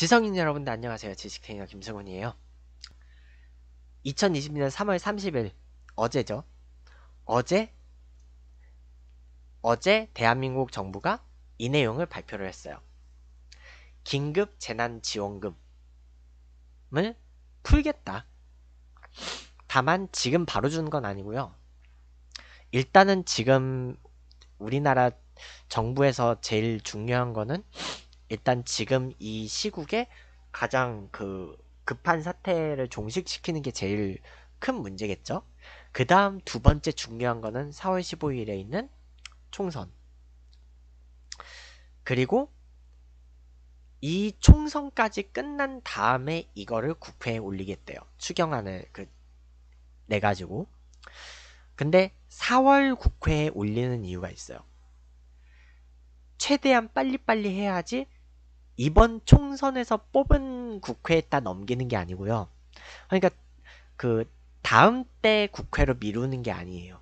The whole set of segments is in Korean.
지성인 여러분들 안녕하세요. 지식테이너 김승훈이에요. 2020년 3월 30일 어제죠. 어제 어제 대한민국 정부가 이 내용을 발표를 했어요. 긴급 재난 지원금을 풀겠다. 다만 지금 바로 주는 건 아니고요. 일단은 지금 우리나라 정부에서 제일 중요한 거는 일단 지금 이 시국에 가장 그 급한 사태를 종식시키는 게 제일 큰 문제겠죠. 그 다음 두 번째 중요한 거는 4월 15일에 있는 총선. 그리고 이 총선까지 끝난 다음에 이거를 국회에 올리겠대요. 추경안을 그, 내가지고. 근데 4월 국회에 올리는 이유가 있어요. 최대한 빨리빨리 해야지 이번 총선에서 뽑은 국회에다 넘기는 게 아니고요. 그러니까 그 다음 때 국회로 미루는 게 아니에요.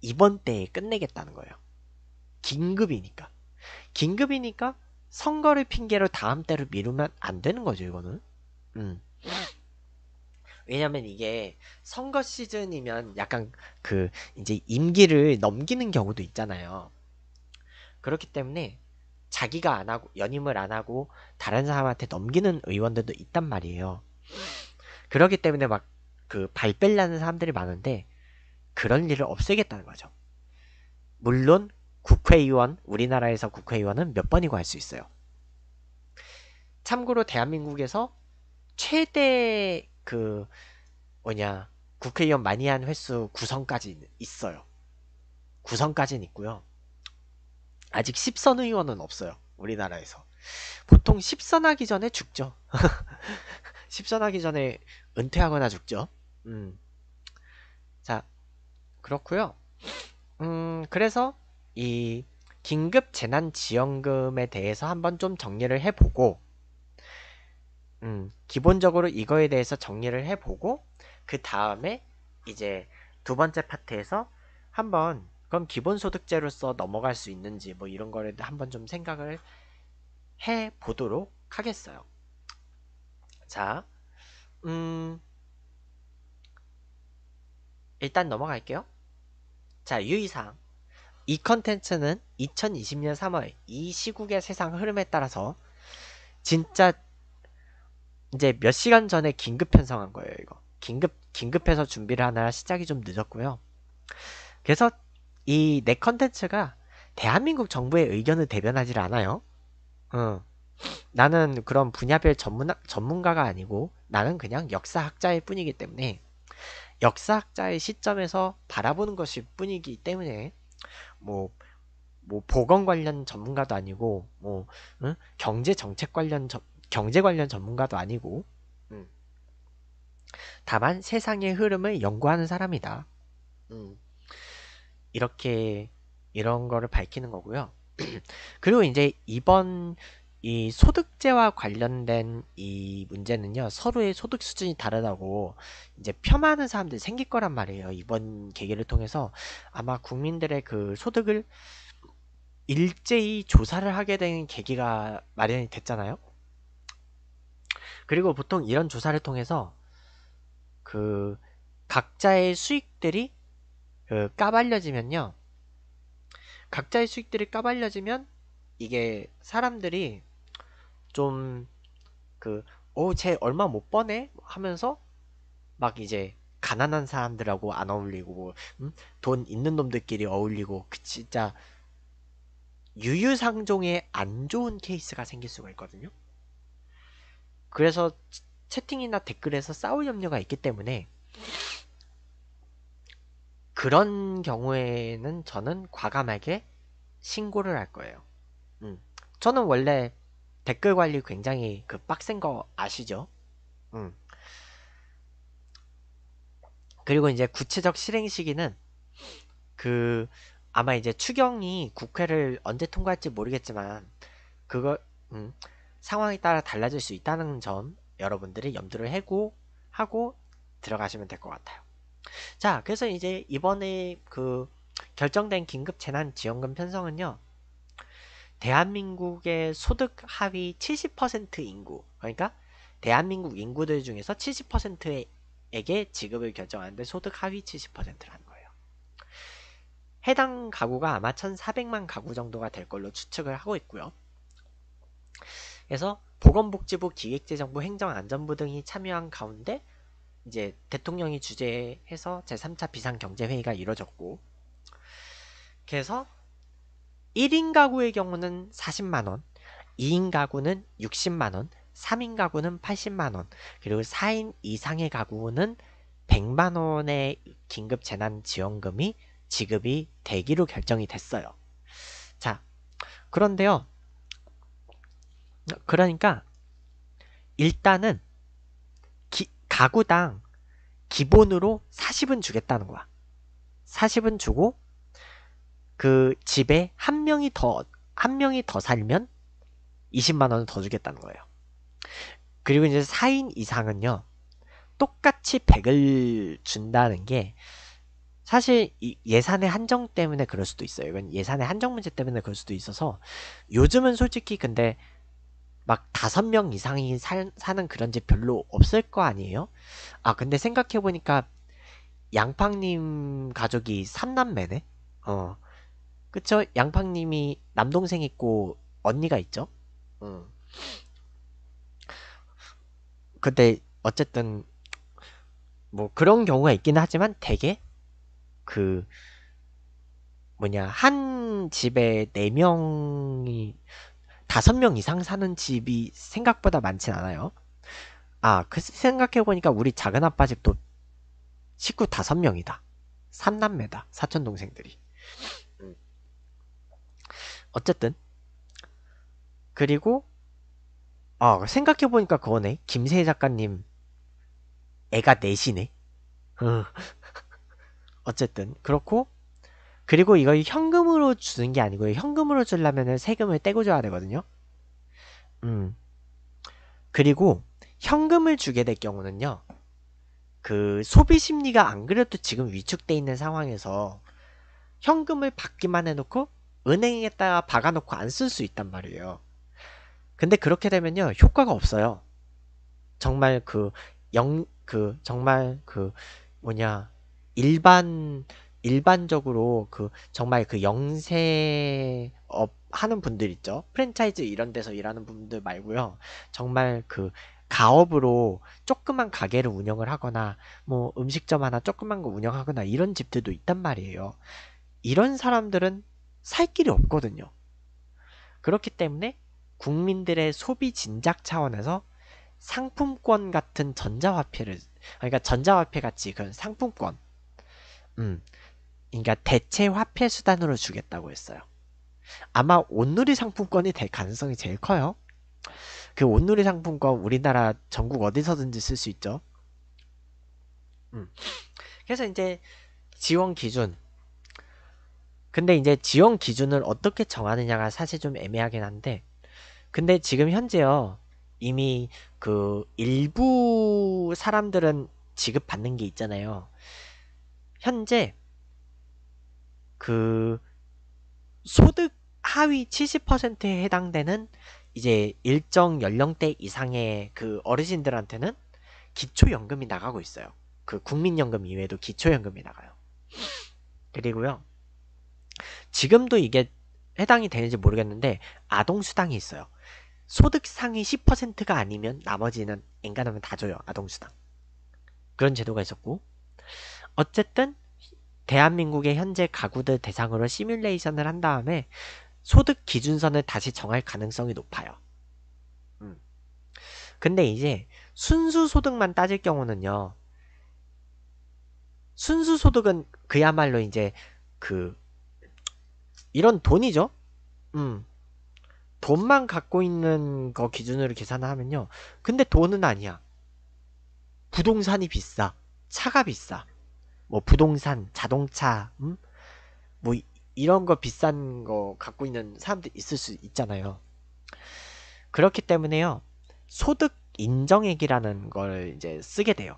이번 때에 끝내겠다는 거예요. 긴급이니까. 긴급이니까 선거를 핑계로 다음 때로 미루면 안 되는 거죠, 이거는. 음. 왜냐면 이게 선거 시즌이면 약간 그 이제 임기를 넘기는 경우도 있잖아요. 그렇기 때문에 자기가 안 하고 연임을 안 하고 다른 사람한테 넘기는 의원들도 있단 말이에요. 그러기 때문에 막 그 발뺄라는 사람들이 많은데 그런 일을 없애겠다는 거죠. 물론 국회의원 우리나라에서 국회의원은 몇 번이고 할 수 있어요. 참고로 대한민국에서 최대 그 뭐냐 국회의원 많이 한 횟수 구성까지 있어요. 구성까지는 있고요. 아직 10선 의원은 없어요. 우리나라에서. 보통 10선 하기 전에 죽죠. 10선 하기 전에 은퇴하거나 죽죠. 음. 자, 그렇고요 음, 그래서 이 긴급 재난 지원금에 대해서 한번 좀 정리를 해 보고 음, 기본적으로 이거에 대해서 정리를 해 보고 그 다음에 이제 두 번째 파트에서 한번 그럼 기본소득제로서 넘어갈 수 있는지 뭐 이런 거를 한번 좀 생각을 해 보도록 하겠어요. 자, 음, 일단 넘어갈게요. 자, 유의사항. 이 컨텐츠는 2020년 3월 이 시국의 세상 흐름에 따라서 진짜 이제 몇 시간 전에 긴급 편성한 거예요, 이거. 긴급, 긴급해서 준비를 하느라 시작이 좀 늦었고요. 그래서 이내 컨텐츠가 대한민국 정부의 의견을 대변하지 않아요. 어. 나는 그런 분야별 전문 전문가가 아니고 나는 그냥 역사학자일 뿐이기 때문에 역사학자의 시점에서 바라보는 것일 뿐이기 때문에 뭐, 뭐 보건 관련 전문가도 아니고 뭐 응? 경제 정책 관련 저, 경제 관련 전문가도 아니고 응. 다만 세상의 흐름을 연구하는 사람이다. 응. 음. 이렇게 이런 거를 밝히는 거고요. 그리고 이제 이번 이 소득제와 관련된 이 문제는요 서로의 소득 수준이 다르다고 이제 폄하하는 사람들이 생길 거란 말이에요 이번 계기를 통해서 아마 국민들의 그 소득을 일제히 조사를 하게 된 계기가 마련이 됐잖아요 그리고 보통 이런 조사를 통해서 그 각자의 수익들이 그 까발려지면요. 각자의 수익들이 까발려지면 이게 사람들이 좀 그어쟤 얼마 못 버네 하면서 막 이제 가난한 사람들하고 안 어울리고 음? 돈 있는 놈들끼리 어울리고 그 진짜 유유상종의 안 좋은 케이스가 생길 수가 있거든요. 그래서 채팅이나 댓글에서 싸울 염려가 있기 때문에 그런 경우에는 저는 과감하게 신고를 할 거예요. 음. 저는 원래 댓글 관리 굉장히 그 빡센 거 아시죠? 음. 그리고 이제 구체적 실행 시기는 그 아마 이제 추경이 국회를 언제 통과할지 모르겠지만 그거 음, 상황에 따라 달라질 수 있다는 점 여러분들이 염두를 해고 하고 들어가시면 될 것 같아요. 자, 그래서 이제 이번에 그 결정된 긴급 재난 지원금 편성은요. 대한민국의 소득 하위 70% 인구, 그러니까 대한민국 인구들 중에서 70%에게 지급을 결정하는데 소득 하위 70%라는 거예요. 해당 가구가 아마 1,400만 가구 정도가 될 걸로 추측을 하고 있고요. 그래서 보건복지부 기획재정부 행정안전부 등이 참여한 가운데 이제 대통령이 주재해서 제3차 비상경제회의가 이뤄졌고 그래서 1인 가구의 경우는 40만원 2인 가구는 60만원 3인 가구는 80만원 그리고 4인 이상의 가구는 100만원의 긴급 재난 지원금이 지급이 되기로 결정이 됐어요. 자, 그런데요. 그러니까 일단은 가구당 기본으로 40은 주겠다는 거야. 40은 주고 그 집에 한 명이 더 한 명이 더 살면 20만 원을 더 주겠다는 거예요. 그리고 이제 4인 이상은요. 똑같이 100을 준다는 게 사실 예산의 한정 때문에 그럴 수도 있어요. 이건 예산의 한정 문제 때문에 그럴 수도 있어서 요즘은 솔직히 근데 막 다섯 명 이상이 사는 그런 집 별로 없을 거 아니에요? 아, 근데 생각해보니까 양팡님 가족이 삼남매네 어. 그쵸? 양팡님이 남동생 있고 언니가 있죠? 음. 근데 어쨌든 뭐 그런 경우가 있긴 하지만 대개 그 뭐냐 한 집에 네 명이 다섯 명 이상 사는 집이 생각보다 많진 않아요. 아, 그 생각해보니까 우리 작은 아빠 집도 식구 다섯 명이다. 3남매다. 사촌 동생들이. 음. 어쨌든 그리고 아 생각해보니까 그거네 김세희 작가님 애가 넷이네 어. 어쨌든 그렇고 그리고 이걸 현금으로 주는 게 아니고요. 현금으로 주려면 세금을 떼고 줘야 되거든요. 음. 그리고 현금을 주게 될 경우는요. 그 소비 심리가 안 그래도 지금 위축돼 있는 상황에서 현금을 받기만 해놓고 은행에다가 박아놓고 안 쓸 수 있단 말이에요. 근데 그렇게 되면요 효과가 없어요. 정말 그 영그 그 정말 그 뭐냐 일반 일반적으로 그 정말 그 영세업 하는 분들 있죠. 프랜차이즈 이런 데서 일하는 분들 말고요. 정말 그 가업으로 조그만 가게를 운영을 하거나 뭐 음식점 하나 조그만 거 운영하거나 이런 집들도 있단 말이에요. 이런 사람들은 살 길이 없거든요. 그렇기 때문에 국민들의 소비 진작 차원에서 상품권 같은 전자화폐를 그러니까 전자화폐 같이 그런 상품권 음, 그러니까 대체 화폐 수단으로 주겠다고 했어요. 아마 온누리 상품권이 될 가능성이 제일 커요. 그 온누리 상품권 우리나라 전국 어디서든지 쓸 수 있죠. 음. 그래서 이제 지원 기준. 근데 이제 지원 기준을 어떻게 정하느냐가 사실 좀 애매하긴 한데, 근데 지금 현재요, 이미 그 일부 사람들은 지급받는 게 있잖아요. 현재 그 소득 하위 70%에 해당되는 이제 일정 연령대 이상의 그 어르신들한테는 기초연금이 나가고 있어요. 그 국민연금 이외에도 기초연금이 나가요. 그리고요. 지금도 이게 해당이 되는지 모르겠는데 아동수당이 있어요. 소득 상위 10%가 아니면 나머지는 엔간하면 다 줘요. 아동수당. 그런 제도가 있었고 어쨌든 대한민국의 현재 가구들 대상으로 시뮬레이션을 한 다음에 소득 기준선을 다시 정할 가능성이 높아요. 음. 근데 이제 순수 소득만 따질 경우는요. 순수 소득은 그야말로 이제 그 이런 돈이죠. 음. 돈만 갖고 있는 거 기준으로 계산 하면요. 근데 돈은 아니야. 부동산이 비싸. 차가 비싸. 뭐 부동산, 자동차, 음? 뭐 이런 거 비싼 거 갖고 있는 사람들 있을 수 있잖아요. 그렇기 때문에요. 소득 인정액이라는 걸 이제 쓰게 돼요.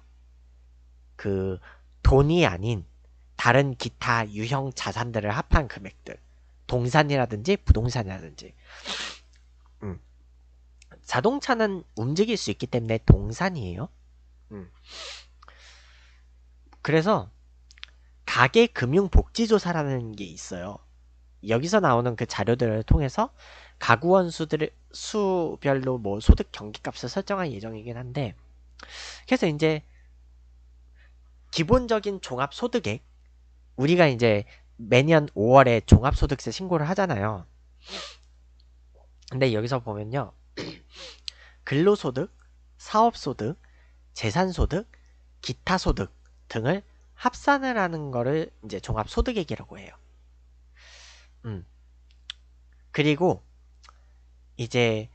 그 돈이 아닌 다른 기타 유형 자산들을 합한 금액들. 동산이라든지 부동산이라든지. 음. 자동차는 움직일 수 있기 때문에 동산이에요. 음. 그래서 가계금융복지조사라는 게 있어요. 여기서 나오는 그 자료들을 통해서 가구원 수들 수별로 뭐 소득 경기값을 설정할 예정이긴 한데 그래서 이제 기본적인 종합소득액 우리가 이제 매년 5월에 종합소득세 신고를 하잖아요. 근데 여기서 보면요. 근로소득, 사업소득, 재산소득, 기타소득 등을 합산을 하는 거를 이제 종합소득액이라고 해요. 음. 그리고 이제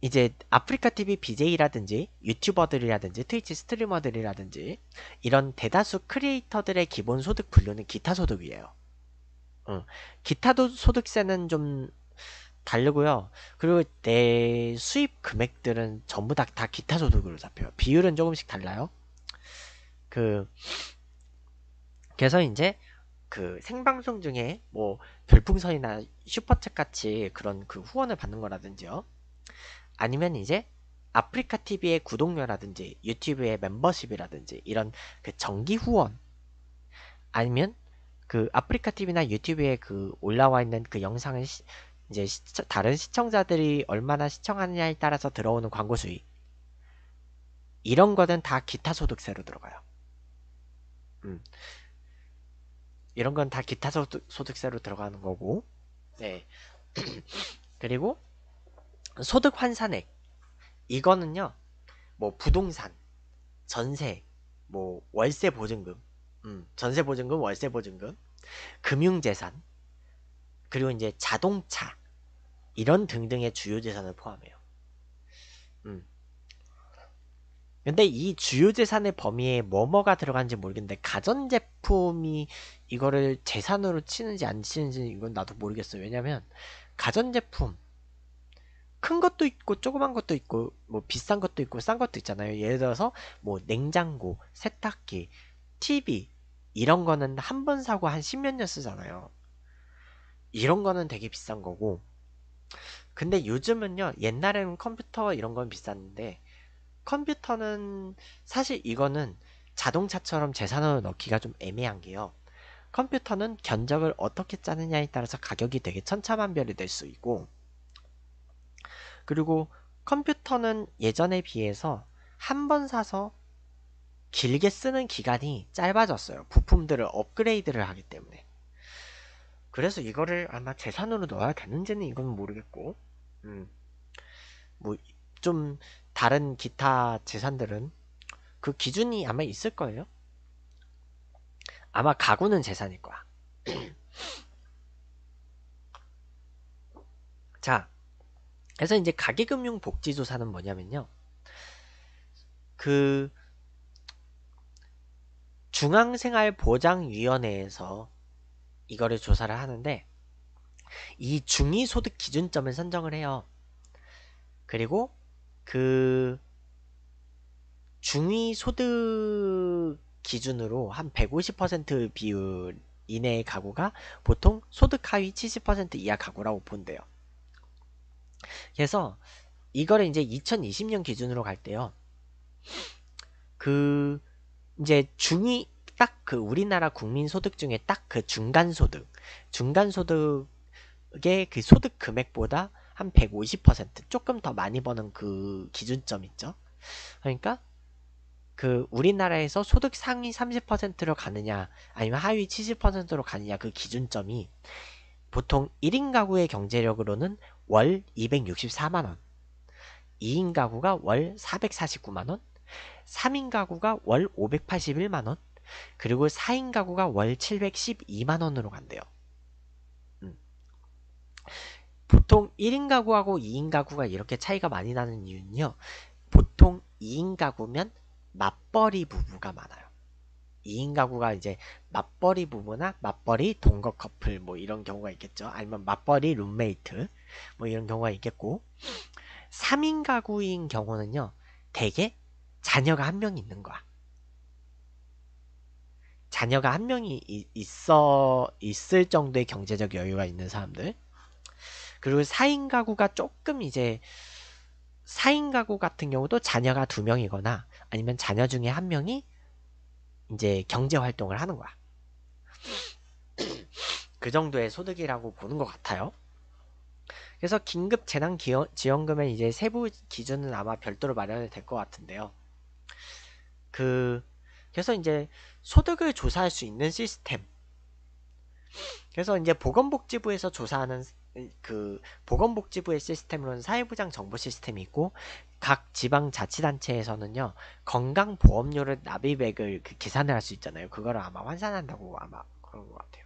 이제 아프리카 TV BJ라든지 유튜버들이라든지 트위치 스트리머들이라든지 이런 대다수 크리에이터들의 기본 소득 분류는 기타 소득이에요. 응. 음. 기타도 소득세는 좀 다르고요. 그리고 내 수입 금액들은 전부 다, 다 기타 소득으로 잡혀요. 비율은 조금씩 달라요. 그 그래서 이제 그 생방송 중에 뭐 별풍선이나 슈퍼챗 같이 그런 그 후원을 받는 거라든지요. 아니면 이제 아프리카 TV의 구독료라든지 유튜브의 멤버십이라든지 이런 그 정기 후원 아니면 그 아프리카 TV나 유튜브에 그 올라와 있는 그 영상을 시, 이제 시 다른 시청자들이 얼마나 시청하느냐에 따라서 들어오는 광고 수익 이런 거는 다 기타 소득세로 들어가요. 음. 이런 건 다 기타 소득, 세로 들어가는 거고 네 그리고 소득 환산액 이거는요 뭐 부동산 전세 뭐 월세 보증금 음, 전세 보증금 월세 보증금 금융재산 그리고 이제 자동차 이런 등등의 주요 재산을 포함해요 음. 근데 이 주요 재산의 범위에 뭐뭐가 들어간지 모르겠는데 가전제품이 이거를 재산으로 치는지 안 치는지 이건 나도 모르겠어. 왜냐면 가전제품 큰 것도 있고 조그만 것도 있고 뭐 비싼 것도 있고 싼 것도 있잖아요. 예를 들어서 뭐 냉장고, 세탁기, TV 이런 거는 한 번 사고 한 십몇 년 쓰잖아요. 이런 거는 되게 비싼 거고 근데 요즘은요 옛날에는 컴퓨터 이런 건 비쌌는데 컴퓨터는 사실 이거는 자동차처럼 재산으로 넣기가 좀 애매한 게요. 컴퓨터는 견적을 어떻게 짜느냐에 따라서 가격이 되게 천차만별이 될 수 있고 그리고 컴퓨터는 예전에 비해서 한 번 사서 길게 쓰는 기간이 짧아졌어요. 부품들을 업그레이드를 하기 때문에. 그래서 이거를 아마 재산으로 넣어야 되는지는 이건 모르겠고, 음, 뭐, 좀, 다른 기타 재산들은 그 기준이 아마 있을 거예요. 아마 가구는 재산일 거야. 자, 그래서 이제 가계금융복지조사는 뭐냐면요. 그 중앙생활보장위원회에서 이거를 조사를 하는데 이 중위소득 기준점을 선정을 해요. 그리고 그 중위소득 기준으로 한 150% 비율 이내의 가구가 보통 소득 하위 70% 이하 가구라고 본대요. 그래서 이거를 이제 2020년 기준으로 갈 때요. 그 이제 중위 딱 그 우리나라 국민 소득 중에 딱 그 중간 소득, 중간 소득의 그 소득 금액보다 한 150% 조금 더 많이 버는 그 기준점 있죠. 그러니까 그 우리나라에서 소득 상위 30%로 가느냐 아니면 하위 70%로 가느냐 그 기준점이 보통 1인 가구의 경제력으로는 월 264만원 2인 가구가 월 449만원 3인 가구가 월 581만원 그리고 4인 가구가 월 712만원으로 간대요 음. 보통 1인 가구하고 2인 가구가 이렇게 차이가 많이 나는 이유는요 보통 2인 가구면 맞벌이 부부가 많아요. 2인 가구가 이제 맞벌이 부부나 맞벌이 동거 커플 뭐 이런 경우가 있겠죠. 아니면 맞벌이 룸메이트 뭐 이런 경우가 있겠고 3인 가구인 경우는요. 대개 자녀가 한 명 있는 거야. 자녀가 한 명이 있어 있을 정도의 경제적 여유가 있는 사람들. 그리고 4인 가구가 조금 이제 4인 가구 같은 경우도 자녀가 두 명이거나 아니면 자녀 중에 한 명이 이제 경제 활동을 하는 거야. 그 정도의 소득이라고 보는 것 같아요. 그래서 긴급 재난 지원금의 이제 세부 기준은 아마 별도로 마련이 될 것 같은데요. 그 그래서 이제 소득을 조사할 수 있는 시스템. 그래서 이제 보건복지부에서 조사하는 그 보건복지부의 시스템으로는 사회보장 정보 시스템이 있고 각 지방 자치단체에서는요 건강보험료를 납입액을 그 계산을 할 수 있잖아요 그거를 아마 환산한다고 아마 그런 것 같아요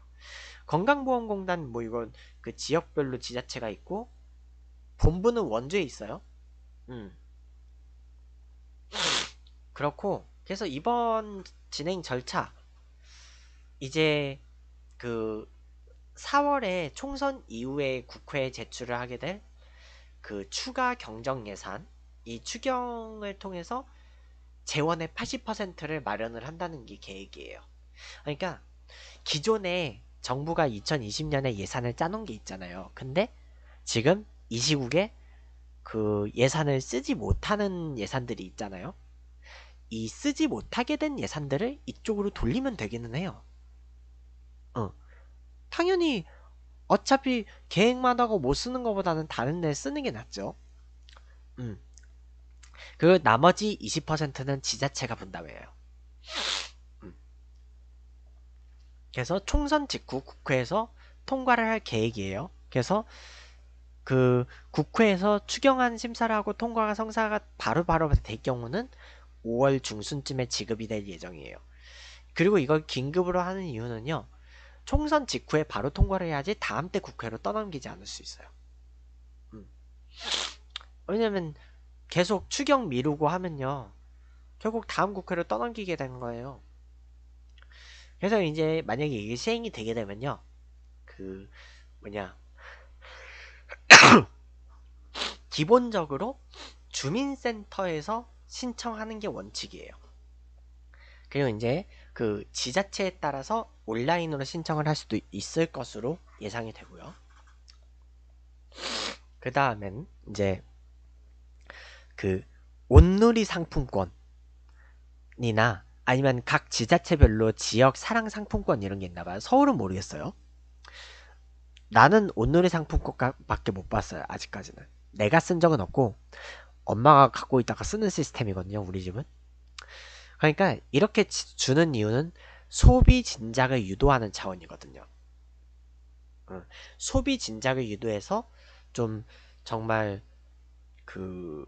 건강보험공단 뭐 이건 그 지역별로 지자체가 있고 본부는 원주에 있어요 음 그렇고 그래서 이번 진행 절차 이제 그 4월에 총선 이후에 국회에 제출을 하게 될 그 추가 경정 예산 이 추경을 통해서 재원의 80%를 마련을 한다는 게 계획이에요. 그러니까 기존에 정부가 2020년에 예산을 짜놓은 게 있잖아요. 근데 지금 이 시국에 그 예산을 쓰지 못하는 예산들이 있잖아요. 이 쓰지 못하게 된 예산들을 이쪽으로 돌리면 되기는 해요. 어. 당연히 어차피 계획만 하고 못 쓰는 것보다는 다른 데 쓰는 게 낫죠. 음. 그 나머지 20%는 지자체가 분담해요. 음. 그래서 총선 직후 국회에서 통과를 할 계획이에요. 그래서 그 국회에서 추경안 심사를 하고 통과가 성사가 바로바로 바로 될 경우는 5월 중순쯤에 지급이 될 예정이에요. 그리고 이걸 긴급으로 하는 이유는요. 총선 직후에 바로 통과를 해야지 다음 때 국회로 떠넘기지 않을 수 있어요. 음. 왜냐면 계속 추경 미루고 하면요. 결국 다음 국회로 떠넘기게 되는 거예요. 그래서 이제 만약에 이게 시행이 되게 되면요. 그 뭐냐 기본적으로 주민센터에서 신청하는 게 원칙이에요. 그리고 이제 그 지자체에 따라서 온라인으로 신청을 할 수도 있을 것으로 예상이 되고요. 그 다음엔 이제 그 온누리 상품권이나 아니면 각 지자체별로 지역 사랑 상품권 이런 게 있나 봐요. 서울은 모르겠어요. 나는 온누리 상품권밖에 못 봤어요. 아직까지는. 내가 쓴 적은 없고 엄마가 갖고 있다가 쓰는 시스템이거든요. 우리 집은. 그러니까 이렇게 주는 이유는 소비 진작을 유도하는 차원이거든요. 어, 소비 진작을 유도해서 좀 정말 그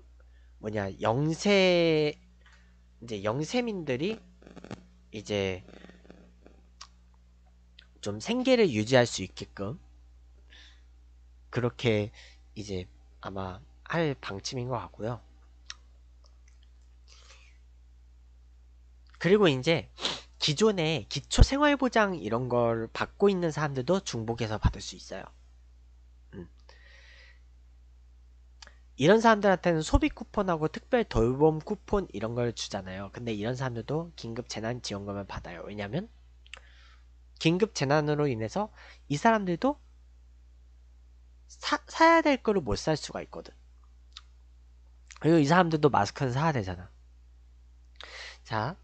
뭐냐 영세 이제 영세민들이 이제 좀 생계를 유지할 수 있게끔 그렇게 이제 아마 할 방침인 것 같고요. 그리고 이제 기존에 기초 생활보장 이런 걸 받고 있는 사람들도 중복해서 받을 수 있어요. 음. 이런 사람들한테는 소비 쿠폰하고 특별 돌봄 쿠폰 이런 걸 주잖아요. 근데 이런 사람들도 긴급 재난 지원금을 받아요. 왜냐면 긴급 재난으로 인해서 이 사람들도 사, 사야 될 거를 못 살 수가 있거든. 그리고 이 사람들도 마스크는 사야 되잖아. 자,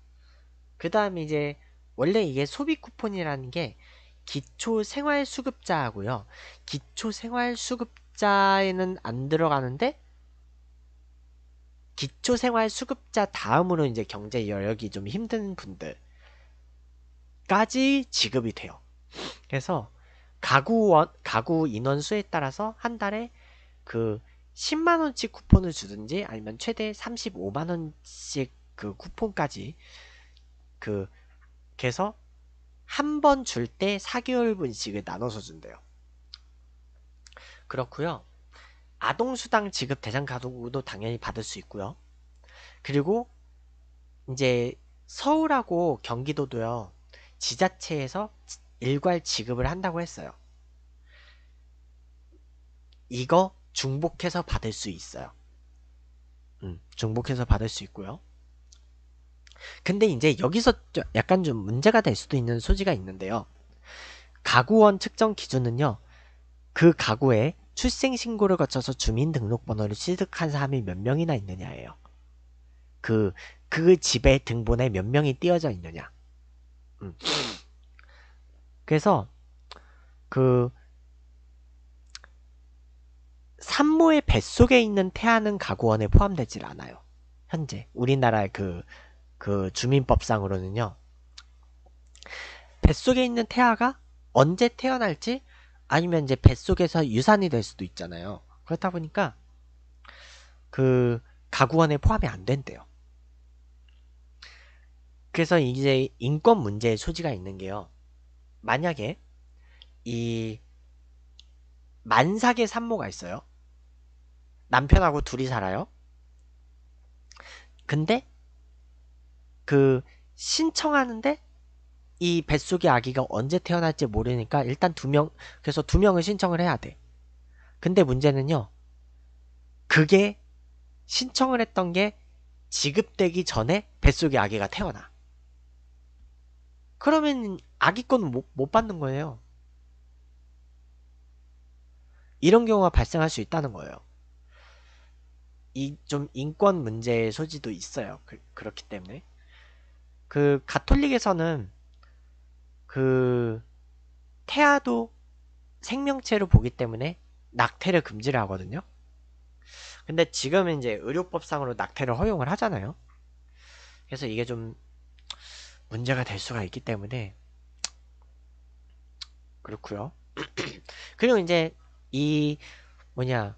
그 다음에 이제 원래 이게 소비 쿠폰이라는 게 기초 생활 수급자하고요. 기초 생활 수급자에는 안 들어가는데 기초 생활 수급자 다음으로 이제 경제 여력이 좀 힘든 분들까지 지급이 돼요. 그래서 가구원 가구 인원 수에 따라서 한 달에 그 10만 원씩 쿠폰을 주든지 아니면 최대 35만 원씩 그 쿠폰까지 그 그래서 한 번 줄 때 4개월분씩을 나눠서 준대요. 그렇고요. 아동수당 지급 대상 가구도 당연히 받을 수 있고요. 그리고 이제 서울하고 경기도도요. 지자체에서 일괄 지급을 한다고 했어요. 이거 중복해서 받을 수 있어요. 음, 중복해서 받을 수 있고요. 근데 이제 여기서 약간 좀 문제가 될 수도 있는 소지가 있는데요. 가구원 측정 기준은요. 그 가구에 출생신고를 거쳐서 주민등록번호를 취득한 사람이 몇 명이나 있느냐예요. 그, 그 집의 등본에 몇 명이 띄어져 있느냐. 음. 그래서, 그, 산모의 뱃속에 있는 태아는 가구원에 포함되질 않아요. 현재. 우리나라의 그, 그 주민법상으로는요. 뱃속에 있는 태아가 언제 태어날지 아니면 이제 뱃속에서 유산이 될 수도 있잖아요. 그렇다 보니까 그 가구원에 포함이 안 된대요. 그래서 이제 인권 문제의 소지가 있는 게요. 만약에 이 만삭의 산모가 있어요. 남편하고 둘이 살아요. 근데 그 신청하는데 이 뱃속의 아기가 언제 태어날지 모르니까 일단 두 명, 그래서 두 명을 신청을 해야 돼. 근데 문제는요, 그게 신청을 했던 게 지급되기 전에 뱃속의 아기가 태어나. 그러면 아기 건 못, 못 받는 거예요. 이런 경우가 발생할 수 있다는 거예요. 이 좀 인권 문제의 소지도 있어요. 그, 그렇기 때문에. 그 가톨릭에서는 그 태아도 생명체로 보기 때문에 낙태를 금지를 하거든요. 근데 지금은 이제 의료법상으로 낙태를 허용을 하잖아요. 그래서 이게 좀 문제가 될 수가 있기 때문에 그렇고요. 그리고 이제 이 뭐냐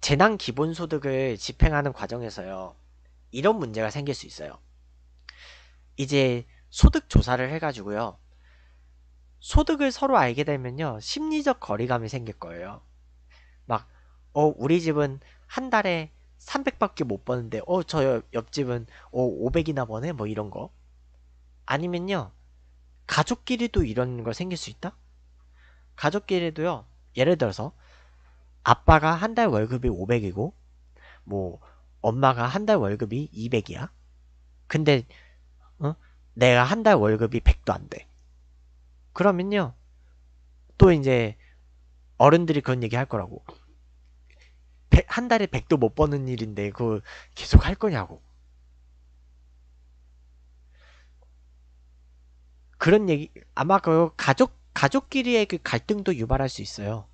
재난 기본소득을 집행하는 과정에서요 이런 문제가 생길 수 있어요. 이제 소득 조사를 해가지고요. 소득을 서로 알게 되면요. 심리적 거리감이 생길 거예요. 막, 어, 우리 집은 한 달에 300밖에 못 버는데, 어, 저 옆집은, 어, 500이나 버네? 뭐 이런 거. 아니면요. 가족끼리도 이런 거 생길 수 있다? 가족끼리도요. 예를 들어서, 아빠가 한 달 월급이 500이고, 뭐, 엄마가 한 달 월급이 200이야. 근데 내가 한 달 월급이 100도 안 돼. 그러면요. 또 이제 어른들이 그런 얘기 할 거라고. 한 달에 100도 못 버는 일인데 그거 계속 할 거냐고. 그런 얘기 아마 그 가족 가족끼리의 그 갈등도 유발할 수 있어요.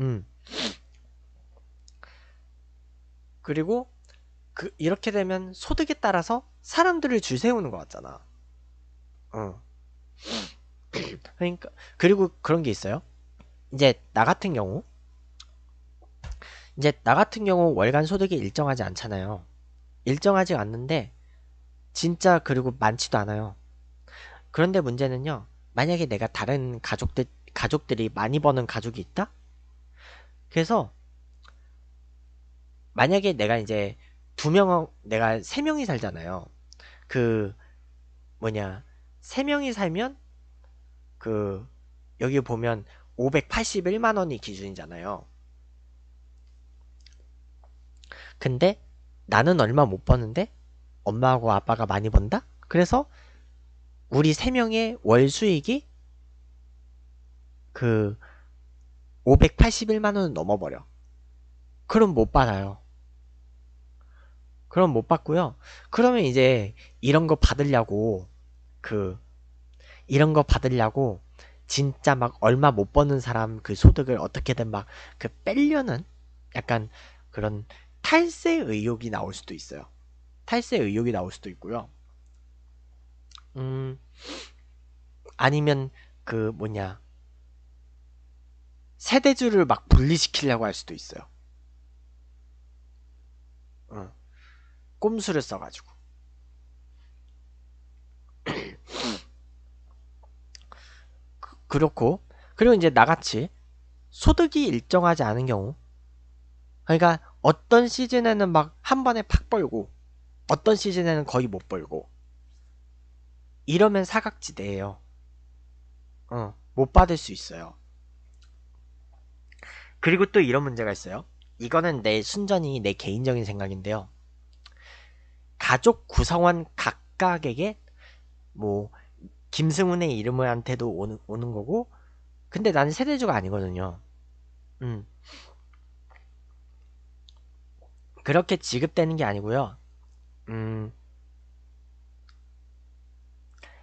음. 그리고 그 이렇게 되면 소득에 따라서 사람들을 줄 세우는 것 같잖아. 어. 그러니까 그리고 그런 게 있어요. 이제 나 같은 경우 이제 나 같은 경우 월간 소득이 일정하지 않잖아요. 일정하지 않는데 진짜 그리고 많지도 않아요. 그런데 문제는요. 만약에 내가 다른 가족들 가족들이 많이 버는 가족이 있다? 그래서 만약에 내가 이제 두 명, 내가 세 명이 살잖아요. 그 뭐냐 세 명이 살면 그 여기 보면 581만 원이 기준이잖아요. 근데 나는 얼마 못 버는데 엄마하고 아빠가 많이 번다? 그래서 우리 세 명의 월 수익이 그 581만 원을 넘어버려. 그럼 못 받아요. 그럼 못 받고요. 그러면 이제 이런 거 받으려고 그 이런 거 받으려고 진짜 막 얼마 못 버는 사람 그 소득을 어떻게든 막그 뺄려는 약간 그런 탈세 의혹이 나올 수도 있어요. 탈세 의혹이 나올 수도 있고요. 음 아니면 그 뭐냐 세대주를 막 분리시키려고 할 수도 있어요. 응. 어. 꼼수를 써가지고 그렇고 그리고 이제 나같이 소득이 일정하지 않은 경우 그러니까 어떤 시즌에는 막 한 번에 팍 벌고 어떤 시즌에는 거의 못 벌고 이러면 사각지대예요 어, 못 받을 수 있어요 그리고 또 이런 문제가 있어요 이거는 내 순전히 내 개인적인 생각인데요 가족 구성원 각각에게 뭐 김승훈의 이름한테도 오는, 오는 거고 근데 나는 세대주가 아니거든요. 음. 그렇게 지급되는 게 아니고요. 음.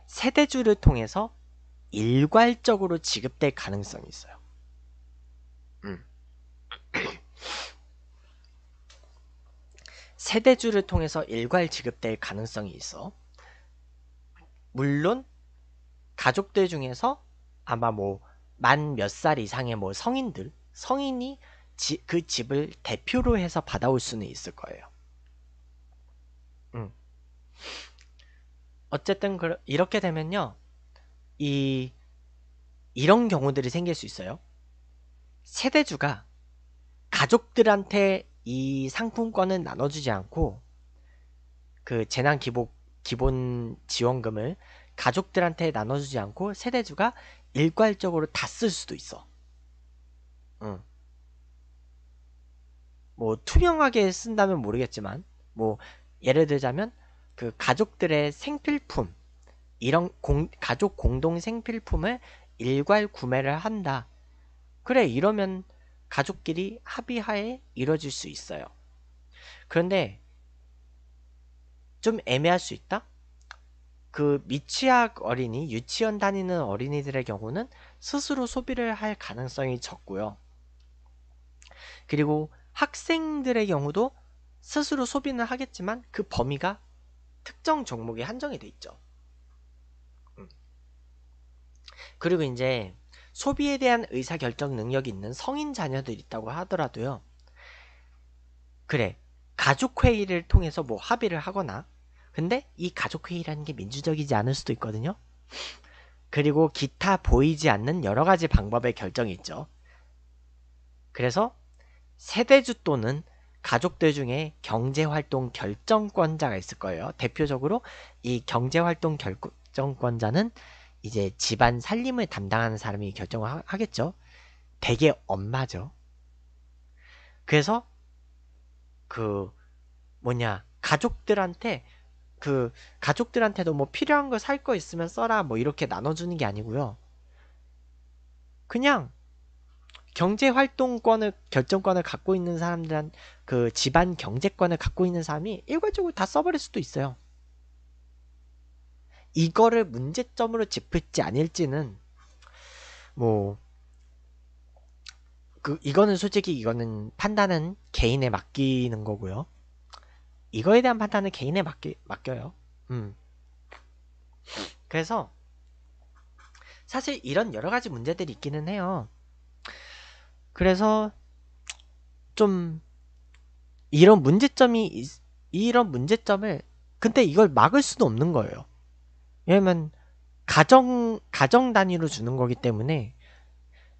세대주를 통해서 일괄적으로 지급될 가능성이 있어요. 음. 세대주를 통해서 일괄 지급될 가능성이 있어. 물론 가족들 중에서 아마 뭐 만 몇 살 이상의 뭐 성인들, 성인이 지, 그 집을 대표로 해서 받아올 수는 있을 거예요. 음. 어쨌든 그, 이렇게 되면요. 이 이런 경우들이 생길 수 있어요. 세대주가 가족들한테 이 상품권은 나눠주지 않고 그 재난 기본 기본 지원금을 가족들한테 나눠주지 않고 세대주가 일괄적으로 다 쓸 수도 있어. 응. 뭐 투명하게 쓴다면 모르겠지만 뭐 예를 들자면 그 가족들의 생필품 이런 공, 가족 공동 생필품을 일괄 구매를 한다. 그래 이러면 가족끼리 합의하에 이뤄질 수 있어요. 그런데 좀 애매할 수 있다? 그 미취학 어린이, 유치원 다니는 어린이들의 경우는 스스로 소비를 할 가능성이 적고요. 그리고 학생들의 경우도 스스로 소비는 하겠지만 그 범위가 특정 종목에 한정이 돼 있죠. 음. 그리고 이제 소비에 대한 의사결정 능력이 있는 성인 자녀들이 있다고 하더라도요. 그래. 가족회의를 통해서 뭐 합의를 하거나 근데 이 가족회의라는 게 민주적이지 않을 수도 있거든요. 그리고 기타 보이지 않는 여러 가지 방법의 결정이 있죠. 그래서 세대주 또는 가족들 중에 경제활동 결정권자가 있을 거예요. 대표적으로 이 경제활동 결정권자는 이제 집안 살림을 담당하는 사람이 결정을 하, 하겠죠. 대개 엄마죠. 그래서 그 뭐냐 가족들한테 그 가족들한테도 뭐 필요한 거 살거 거 있으면 써라 뭐 이렇게 나눠주는 게 아니고요. 그냥 경제 활동권을 결정권을 갖고 있는 사람들한 그 집안 경제권을 갖고 있는 사람이 일괄적으로 다 써버릴 수도 있어요. 이거를 문제점으로 짚을지 아닐지는 뭐 그, 이거는 솔직히 이거는 판단은 개인에 맡기는 거고요. 이거에 대한 판단은 개인에 맡기, 맡겨요. 음. 그래서 사실 이런 여러 가지 문제들이 있기는 해요. 그래서 좀 이런 문제점이 이런 문제점을 근데 이걸 막을 수도 없는 거예요. 왜냐면 가정 가정 단위로 주는 거기 때문에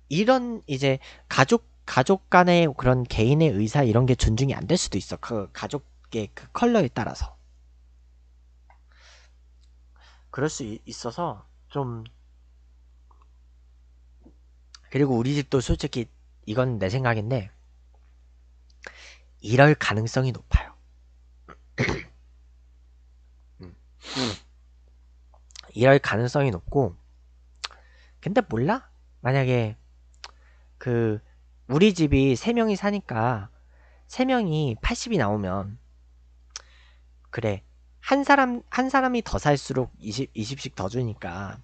이런 이제 가족 가족 간의 그런 개인의 의사 이런 게 존중이 안 될 수도 있어. 그 가족의 그 컬러에 따라서. 그럴 수 있어서 좀 그리고 우리 집도 솔직히 이건 내 생각인데 이럴 가능성이 높아. 이럴 가능성이 높고 근데 몰라 만약에 그 우리 집이 3명이 사니까 3명이 80이 나오면 그래 한 사람 한 사람이 더 살수록 20, 20씩 더 주니까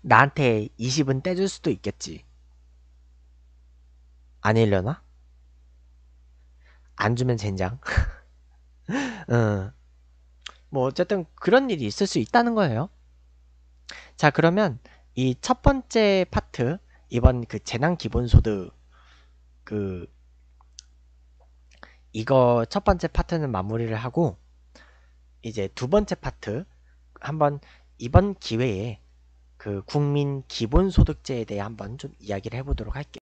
나한테 20은 떼줄 수도 있겠지 아니려나? 안 주면 젠장 응. 뭐 어쨌든 그런 일이 있을 수 있다는 거예요. 자 그러면 이 첫 번째 파트 이번 그 재난 기본소득 그 이거 첫 번째 파트는 마무리를 하고 이제 두 번째 파트 한번 이번 기회에 그 국민 기본소득제에 대해 한번 좀 이야기를 해보도록 할게요.